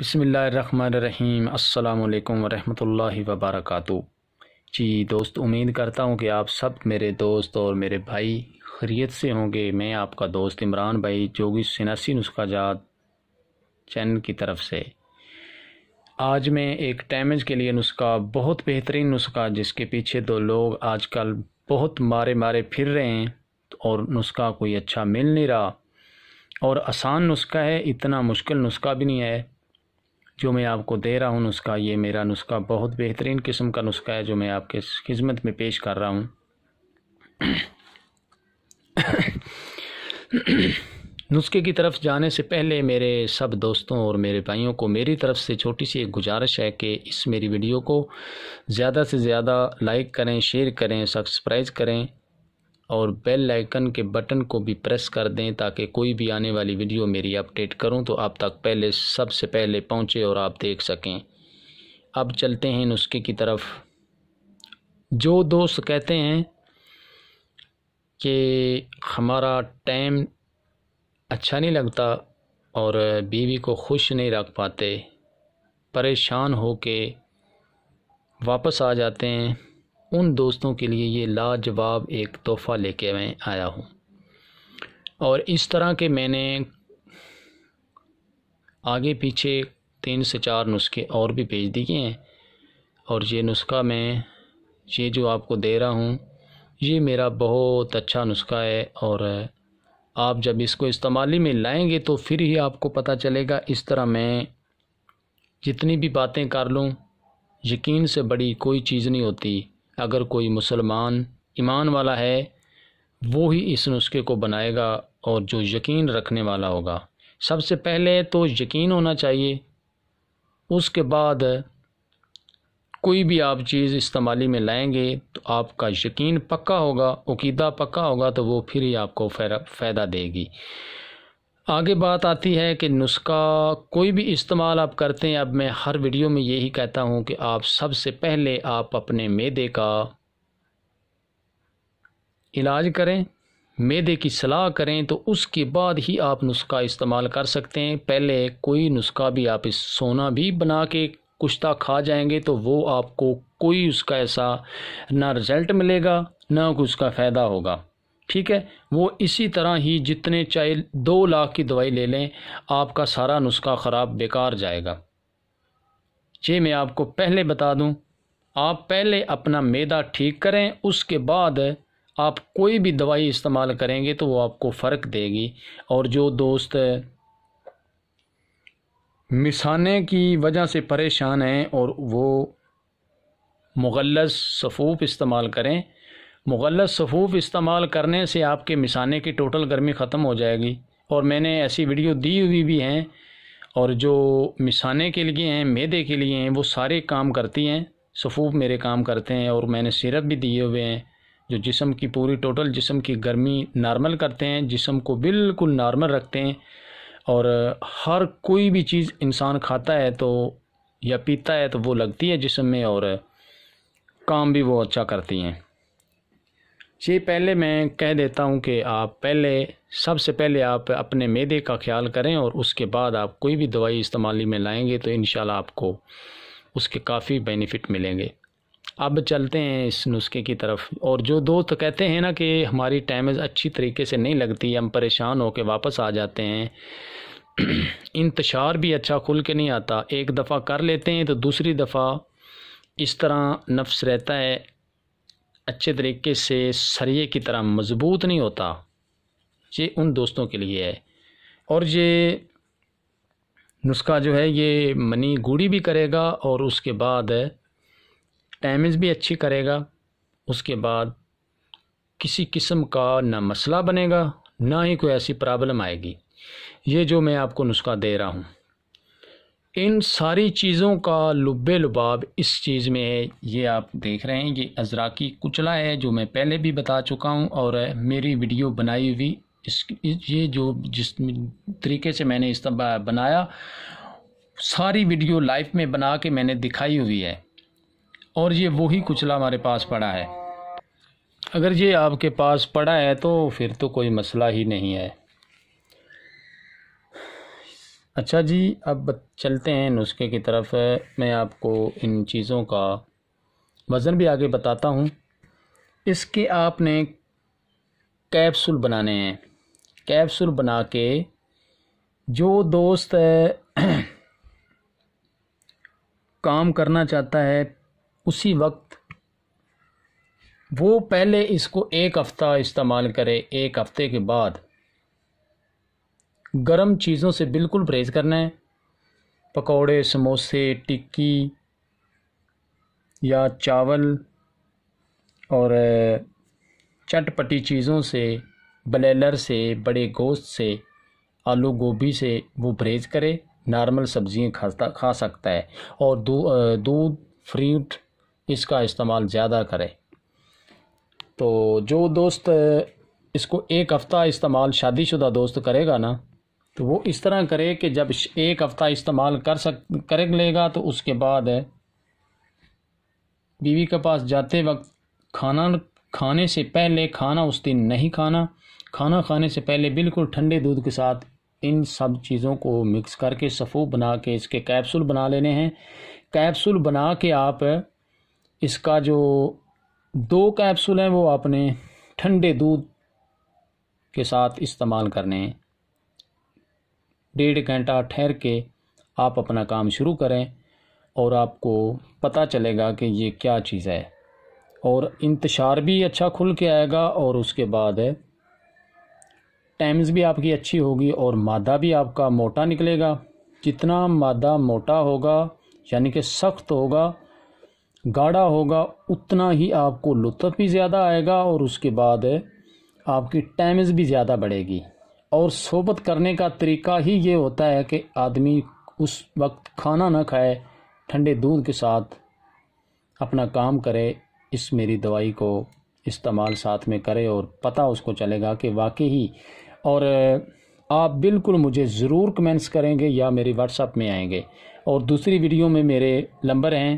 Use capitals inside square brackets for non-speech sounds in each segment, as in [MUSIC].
बसमीम् अल्लाम वरहमल वबरक जी दोस्त उम्मीद करता हूँ कि आप सब मेरे दोस्त और मेरे भाई खरीत से होंगे मैं आपका दोस्त इमरान भाई जोगी सिनासी नुस्खा जात चैनल की तरफ से आज मैं एक डैमेज के लिए नुस्खा बहुत बेहतरीन नुस्खा जिसके पीछे दो लोग आजकल बहुत मारे मारे फिर रहे हैं और नुस्खा कोई अच्छा मिल नहीं रहा और आसान नुस्खा है इतना मुश्किल नुस्खा भी नहीं है जो मैं आपको दे रहा हूँ नुस्खा ये मेरा नुस्खा बहुत बेहतरीन किस्म का नुस्खा है जो मैं आपके खिदमत में पेश कर रहा हूँ नुस्खे की तरफ जाने से पहले मेरे सब दोस्तों और मेरे भाइयों को मेरी तरफ से छोटी सी एक गुजारिश है कि इस मेरी वीडियो को ज़्यादा से ज़्यादा लाइक करें शेयर करें सब्सक्राइब करें और बेल आइकन के बटन को भी प्रेस कर दें ताकि कोई भी आने वाली वीडियो मेरी अपडेट करूं तो आप तक पहले सबसे पहले पहुंचे और आप देख सकें अब चलते हैं नुस्खे की तरफ जो दोस्त कहते हैं कि हमारा टाइम अच्छा नहीं लगता और बीवी को खुश नहीं रख पाते परेशान हो के वापस आ जाते हैं उन दोस्तों के लिए ये लाजवाब एक तोहफ़ा लेके मैं आया हूँ और इस तरह के मैंने आगे पीछे तीन से चार नुस्खे और भी भेज दिए हैं और ये नुस्खा मैं ये जो आपको दे रहा हूँ ये मेरा बहुत अच्छा नुस्खा है और आप जब इसको इस्तेमाली में लाएंगे तो फिर ही आपको पता चलेगा इस तरह मैं जितनी भी बातें कर लूँ यकीन से बड़ी कोई चीज़ नहीं होती अगर कोई मुसलमान ईमान वाला है वो ही इस नुस्खे को बनाएगा और जो यकीन रखने वाला होगा सबसे पहले तो यकीन होना चाहिए उसके बाद कोई भी आप चीज़ इस्तेमाली में लाएंगे तो आपका यकीन पक्का होगा उकीदा पक्का होगा तो वो फिर ही आपको फ़ायदा देगी आगे बात आती है कि नुस्खा कोई भी इस्तेमाल आप करते हैं अब मैं हर वीडियो में यही कहता हूँ कि आप सबसे पहले आप अपने मैदे का इलाज करें मैदे की सलाह करें तो उसके बाद ही आप नुस्खा इस्तेमाल कर सकते हैं पहले कोई नुस्खा भी आप इस सोना भी बना के कुश्ता खा जाएंगे तो वो आपको कोई उसका ऐसा ना रिज़ल्ट मिलेगा ना उसका फ़ायदा होगा ठीक है वो इसी तरह ही जितने चाहे दो लाख की दवाई ले लें आपका सारा नुस्खा ख़राब बेकार जाएगा जी मैं आपको पहले बता दूं आप पहले अपना मैदा ठीक करें उसके बाद आप कोई भी दवाई इस्तेमाल करेंगे तो वो आपको फ़र्क देगी और जो दोस्त मिसाने की वजह से परेशान हैं और वो मुगलस सफ़ूफ इस्तेमाल करें मुगलत सफ़ूफ़ इस्तेमाल करने से आपके मिसाने की टोटल गर्मी ख़त्म हो जाएगी और मैंने ऐसी वीडियो दी हुई भी हैं और जो मिसाने के लिए हैं मैदे के लिए हैं वो सारे काम करती हैं सफ़ूफ मेरे काम करते हैं और मैंने सिरप भी दिए हुए हैं जो जिसम की पूरी टोटल जिसम की गर्मी नॉर्मल करते हैं जिसम को बिल्कुल नॉर्मल रखते हैं और हर कोई भी चीज़ इंसान खाता है तो या पीता है तो वो लगती है जिसम में और काम भी वो अच्छा करती हैं ये पहले मैं कह देता हूँ कि आप पहले सबसे पहले आप अपने मैदे का ख्याल करें और उसके बाद आप कोई भी दवाई इस्तेमाली में लाएंगे तो इन आपको उसके काफ़ी बेनिफिट मिलेंगे अब चलते हैं इस नुस्खे की तरफ और जो दोस्त कहते हैं ना कि हमारी टाइमेज अच्छी तरीके से नहीं लगती हम परेशान होकर वापस आ जाते हैं [CLEARS THROAT] इंतशार भी अच्छा खुल के नहीं आता एक दफ़ा कर लेते हैं तो दूसरी दफ़ा इस तरह नफ्स रहता है अच्छे तरीके से सरिये की तरह मज़बूत नहीं होता ये उन दोस्तों के लिए है और ये नुस्खा जो है ये मनी गूढ़ी भी करेगा और उसके बाद टैमेज भी अच्छी करेगा उसके बाद किसी किस्म का ना मसला बनेगा ना ही कोई ऐसी प्रॉब्लम आएगी ये जो मैं आपको नुस्खा दे रहा हूँ इन सारी चीज़ों का लुबे लुबाब इस चीज़ में है ये आप देख रहे हैं ये अजरा की कुचला है जो मैं पहले भी बता चुका हूँ और मेरी वीडियो बनाई हुई इस ये जो जिस तरीके से मैंने इस बनाया सारी वीडियो लाइफ में बना के मैंने दिखाई हुई है और ये वही कुचला हमारे पास पड़ा है अगर ये आपके पास पड़ा है तो फिर तो कोई मसला ही नहीं है अच्छा जी अब चलते हैं नुस्खे की तरफ मैं आपको इन चीज़ों का वज़न भी आगे बताता हूँ इसके आपने कैप्सूल बनाने हैं कैप्सूल बना के जो दोस्त [CLEARS THROAT] काम करना चाहता है उसी वक्त वो पहले इसको एक हफ़्ता इस्तेमाल करे एक हफ़्ते के बाद गर्म चीज़ों से बिल्कुल परहेज़ करना है पकौड़े समोसे टिक्की या चावल और चटपटी चीज़ों से बलेलर से बड़े गोश्त से आलू गोभी से वो परहेज़ करे नॉर्मल सब्ज़ियाँ खाता खा सकता है और दूध फ्रूट इसका इस्तेमाल ज़्यादा करें तो जो दोस्त इसको एक हफ़्ता इस्तेमाल शादीशुदा दोस्त करेगा ना तो वो इस तरह करे कि जब एक हफ़्ता इस्तेमाल कर सक कर लेगा तो उसके बाद है बीवी के पास जाते वक्त खाना खाने से पहले खाना उस दिन नहीं खाना खाना खाने से पहले बिल्कुल ठंडे दूध के साथ इन सब चीज़ों को मिक्स करके सफ़ू बना के इसके कैप्सूल बना लेने हैं कैप्सूल बना के आप इसका जो दो कैप्सूल हैं वो आपने ठंडे दूध के साथ इस्तेमाल करने हैं डेढ़ घंटा ठहर के आप अपना काम शुरू करें और आपको पता चलेगा कि ये क्या चीज़ है और इंतशार भी अच्छा खुल के आएगा और उसके बाद है टाइम्स भी आपकी अच्छी होगी और मादा भी आपका मोटा निकलेगा जितना मादा मोटा होगा यानी कि सख्त होगा गाढ़ा होगा उतना ही आपको लुत्फ भी ज़्यादा आएगा और उसके बाद आपकी टाइम्स भी ज़्यादा बढ़ेगी और सोबत करने का तरीका ही ये होता है कि आदमी उस वक्त खाना ना खाए ठंडे दूध के साथ अपना काम करे इस मेरी दवाई को इस्तेमाल साथ में करे और पता उसको चलेगा कि वाकई ही और आप बिल्कुल मुझे ज़रूर कमेंट्स करेंगे या मेरे व्हाट्सअप में आएंगे और दूसरी वीडियो में मेरे नंबर हैं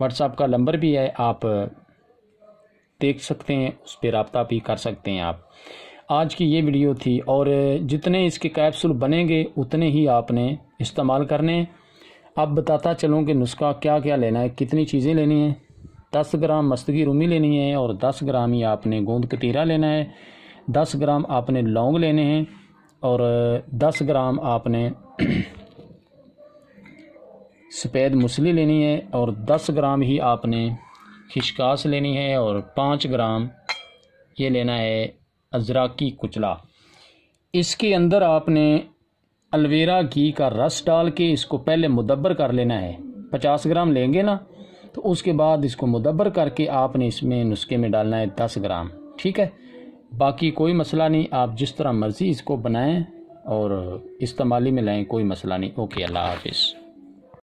व्हाट्सअप का नंबर भी है आप देख सकते हैं उस पर रबता भी कर सकते हैं आप आज की ये वीडियो थी और जितने इसके कैप्सूल बनेंगे उतने ही आपने इस्तेमाल करने अब बताता चलूँ कि नुस्खा क्या क्या लेना है कितनी चीज़ें लेनी है दस ग्राम मस्तगी रूमी लेनी है और दस ग्राम ही आपने गोंद कतीरा लेना है दस ग्राम आपने लौंग लेने हैं और दस ग्राम आपने [CLEARS THROAT] सफ़ेद मुसली लेनी है और दस ग्राम ही आपने खिशकास लेनी है और पाँच ग्राम ये लेना है अजरा की कुचला इसके अंदर आपने अलवेरा घी का रस डाल के इसको पहले मुदबर कर लेना है पचास ग्राम लेंगे ना तो उसके बाद इसको मुदबर करके आपने इसमें नुस्खे में डालना है दस ग्राम ठीक है बाकी कोई मसला नहीं आप जिस तरह मर्ज़ी इसको बनाएं और इस्तेमाली में लाएं कोई मसला नहीं ओके अल्लाह हाफिज़